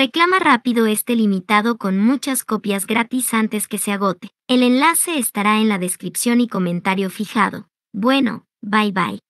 Reclama rápido este limitado con muchas copias gratis antes que se agote. El enlace estará en la descripción y comentario fijado. Bueno, bye bye.